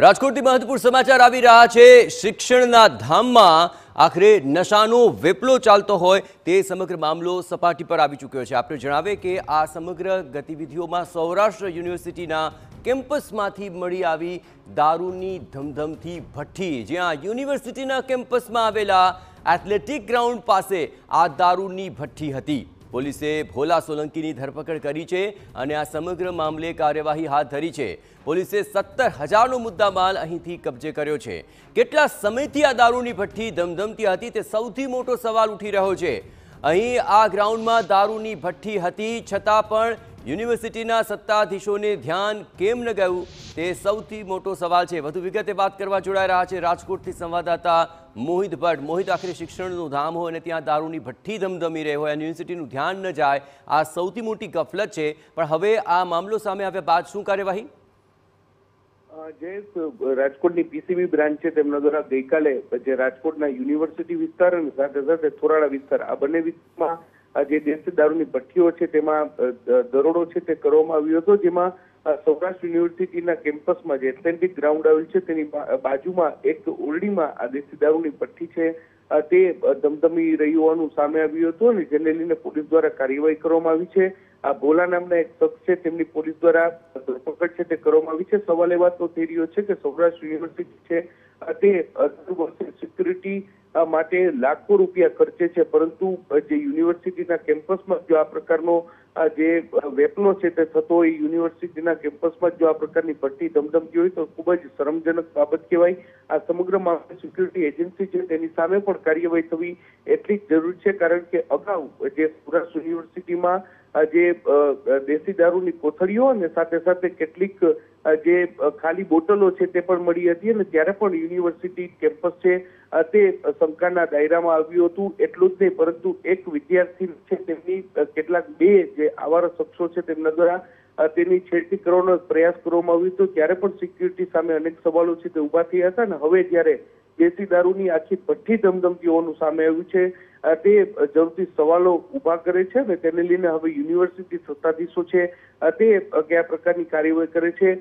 રાજકોટથી મહત્વપૂર્ણ સમાચાર આવી રહ્યા છે શિક્ષણના ધામમાં આખરે નશાનો વેપલો ચાલતો હોય તે સમગ્ર મામલો સપાટી પર આવી ચૂક્યો છે આપણે જણાવે કે આ સમગ્ર ગતિવિધિઓમાં સૌરાષ્ટ્ર યુનિવર્સિટીના કેમ્પસમાંથી મળી આવી દારૂની ધમધમથી ભઠ્ઠી જ્યાં યુનિવર્સિટીના કેમ્પસમાં આવેલા એથ્લેટિક ગ્રાઉન્ડ પાસે આ દારૂની ભઠ્ઠી હતી પોલીસે ભોલા સોલંકીની ધરપકડ કરી છે અને આ સમગ્ર મામલે કાર્યવાહી હાથ ધરી છે પોલીસે સત્તર હજારનો મુદ્દા માલ અહીંથી કબજે કર્યો છે કેટલા સમયથી આ દારૂની ભઠ્ઠી ધમધમતી હતી તે સૌથી મોટો સવાલ ઉઠી રહ્યો છે અહીં આ ગ્રાઉન્ડમાં દારૂની ભઠ્ઠી હતી છતાં પણ યુનિવર્સિટીના સત્તાધીશોને ધ્યાન કેમ ન ગયું તે સૌથી મોટો સવાલ છે વધુ વિગતે વાત કરવા જોડાઈ રહ્યા છે રાજકોટથી સંવાદદાતા મોહિત ભટ્ટ મોહિત આખરે શિક્ષણનું ધામ હોય અને ત્યાં દારૂની ભઠ્ઠી ધમધમી રહી હોય અને યુનિવર્સિટીનું ધ્યાન ન જાય આ સૌથી મોટી ગફલત છે પણ હવે આ મામલો સામે આવ્યા બાદ શું કાર્યવાહી જે રાજકોટની પીસીબી બ્રાન્ચ છે તેમના દ્વારા ગઈકાલે જે રાજકોટના યુનિવર્સિટી વિસ્તાર અને સાથે સાથે થોરાળા વિસ્તાર આ બંને વિસ્તારમાં જે દેશી દારૂની ભઠ્ઠીઓ છે તેમાં દરોડો છે તે કરવામાં આવ્યો હતો જેમાં સૌરાષ્ટ્ર યુનિવર્સિટીના કેમ્પસમાં જે એથ્લેટિક ગ્રાઉન્ડ આવેલ છે તેની બાજુમાં એક ઓરડીમાં આ દેશી દારૂની ભઠ્ઠી છે તે ધમધમી રહી હોવાનું સામે આવ્યું હતું અને જેને લઈને પોલીસ દ્વારા કાર્યવાહી કરવામાં આવી છે આ ભોલા નામના એક શખ્સ છે તેમની પોલીસ દ્વારા ધરપકડ છે તે કરવામાં આવી છે સવાલ એ વાતનો થઈ રહ્યો છે કે સૌરાષ્ટ્ર યુનિવર્સિટી છે તે સિક્યુરિટી માટે લાખો રૂપિયા ખર્ચે છે પરંતુ જે યુનિવર્સિટીના કેમ્પસમાં જો આ પ્રકારનો જે વેપનો છે તે થતો હોય યુનિવર્સિટીના કેમ્પસમાં જો આ પ્રકારની ભરતી ધમધમતી હોય તો ખૂબ જ શરમજનક બાબત કહેવાય આ સમગ્ર મામલે સિક્યુરિટી એજન્સી છે તેની સામે પણ કાર્યવાહી થવી એટલી જ જરૂર છે કારણ કે અગાઉ જે સૌરાષ્ટ્ર યુનિવર્સિટીમાં જે દેશી દારૂની કોથળીઓ અને સાથે સાથે કેટલીક જે ખાલી બોટલો છે તે પણ મળી હતી અને ત્યારે પણ યુનિવર્સિટી કેમ્પસ છે તે શંકાના દાયરામાં આવ્યું હતું એટલું જ નહીં પરંતુ એક વિદ્યાર્થી છે તેમની કેટલાક બે જે આવારા શખ્સો છે તેમના દ્વારા તેની છેડતી કરવાનો પ્રયાસ કરવામાં આવ્યો હતો ત્યારે પણ સિક્યુરિટી સામે અનેક સવાલો છે તે ઉભા થયા હતા અને હવે જ્યારે દેશી દારૂની આખી ભઠ્ઠી ધમધમતી હોવાનું સામે આવ્યું છે તે જરૂરી સવાલો ઊભા કરે છે અને તેને લઈને હવે યુનિવર્સિટી સત્તાધીશો છે તે કયા પ્રકારની કાર્યવાહી કરે છે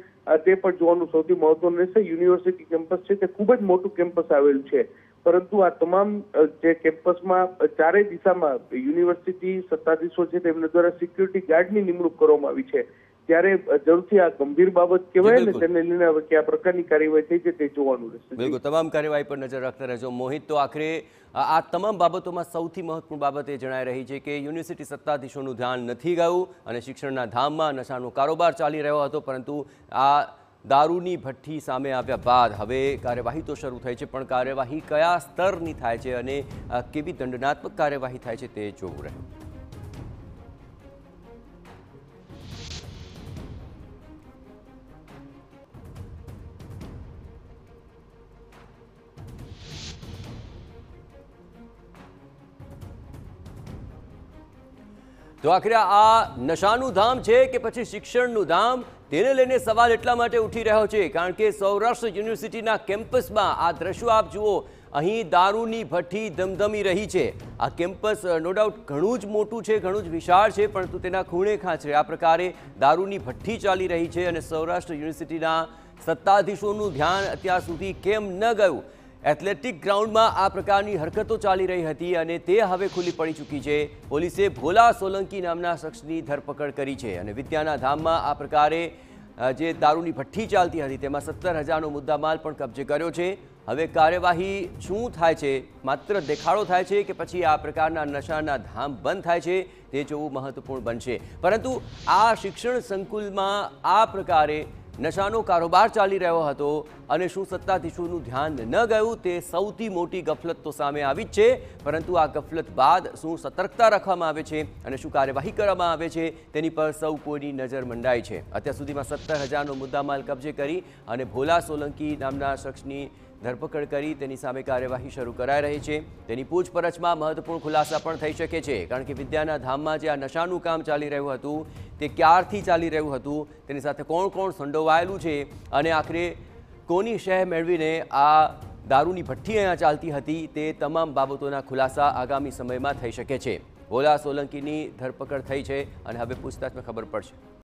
તે પણ જોવાનું સૌથી મહત્વનું રહેશે યુનિવર્સિટી કેમ્પસ છે તે ખૂબ જ મોટું કેમ્પસ આવેલું છે પરંતુ આ તમામ જે કેમ્પસમાં ચારેય દિશામાં યુનિવર્સિટી સત્તાધીશો છે તેમના દ્વારા સિક્યુરિટી ગાર્ડની નિમણૂક કરવામાં આવી છે ત્યારે જરૂરથી આ ગંભીર બાબત કહેવાય ને તેને લઈને હવે કયા પ્રકારની કાર્યવાહી થઈ છે તે જોવાનું રહેશે બિલકુલ તમામ કાર્યવાહી પર નજર રાખતા રહેજો મોહિત તો આખરે આ તમામ બાબતોમાં સૌથી મહત્વપૂર્ણ બાબત એ જણાઈ રહી છે કે યુનિવર્સિટી સત્તાધીશોનું ધ્યાન નથી ગયું અને શિક્ષણના ધામમાં નશાનો કારોબાર ચાલી રહ્યો હતો પરંતુ આ દારૂની ભઠ્ઠી સામે આવ્યા બાદ હવે કાર્યવાહી તો શરૂ થાય છે પણ કાર્યવાહી કયા સ્તરની થાય છે અને કેવી દંડનાત્મક કાર્યવાહી થાય છે તે જોવું રહ્યું તો આખરે આ નશાનું ધામ છે કે પછી શિક્ષણનું ધામ તેને લઈને સવાલ એટલા માટે ઉઠી રહ્યો છે કારણ કે સૌરાષ્ટ્ર યુનિવર્સિટીના કેમ્પસમાં આ દ્રશ્યો આપ જુઓ અહીં દારૂની ભઠ્ઠી ધમધમી રહી છે આ કેમ્પસ નો ડાઉટ ઘણું જ મોટું છે ઘણું જ વિશાળ છે પરંતુ તેના ખૂણે ખાંચરે આ પ્રકારે દારૂની ભઠ્ઠી ચાલી રહી છે અને સૌરાષ્ટ્ર યુનિવર્સિટીના સત્તાધીશોનું ધ્યાન અત્યાર સુધી કેમ ન ગયું એથ્લેટિક ગ્રાઉન્ડમાં આ પ્રકારની હરકતો ચાલી રહી હતી અને તે હવે ખુલ્લી પડી ચૂકી છે પોલીસે ભોલા સોલંકી નામના શખ્સની ધરપકડ કરી છે અને વિદ્યાના ધામમાં આ પ્રકારે જે દારૂની ભઠ્ઠી ચાલતી હતી તેમાં સત્તર હજારનો મુદ્દામાલ પણ કબજે કર્યો છે હવે કાર્યવાહી શું થાય છે માત્ર દેખાડો થાય છે કે પછી આ પ્રકારના નશાના ધામ બંધ થાય છે તે જોવું મહત્વપૂર્ણ બનશે પરંતુ આ શિક્ષણ સંકુલમાં આ પ્રકારે નશાનો કારોબાર ચાલી રહ્યો હતો અને શું સત્તાધીશોનું ધ્યાન ન ગયું તે સૌથી મોટી ગફલત તો સામે આવી જ છે પરંતુ આ ગફલત બાદ શું સતર્કતા રાખવામાં આવે છે અને શું કાર્યવાહી કરવામાં આવે છે તેની પર સૌ કોઈની નજર મંડાય છે અત્યાર સુધીમાં સત્તર હજારનો મુદ્દામાલ કબજે કરી અને ભોલા સોલંકી નામના શખ્સની ધરપકડ કરી તેની સામે કાર્યવાહી શરૂ કરાઈ રહી છે તેની પૂછપરછમાં મહત્વપૂર્ણ ખુલાસા પણ થઈ શકે છે કારણ કે વિદ્યાના ધામમાં જે આ નશાનું કામ ચાલી રહ્યું હતું તે ક્યારથી ચાલી રહ્યું હતું તેની સાથે કોણ કોણ સંડોવાયેલું છે અને આખરે કોની શહે મેળવીને આ દારૂની ભઠ્ઠી અહીંયા ચાલતી હતી તે તમામ બાબતોના ખુલાસા આગામી સમયમાં થઈ શકે છે ભોલા સોલંકીની ધરપકડ થઈ છે અને હવે પૂછતાછમાં ખબર પડશે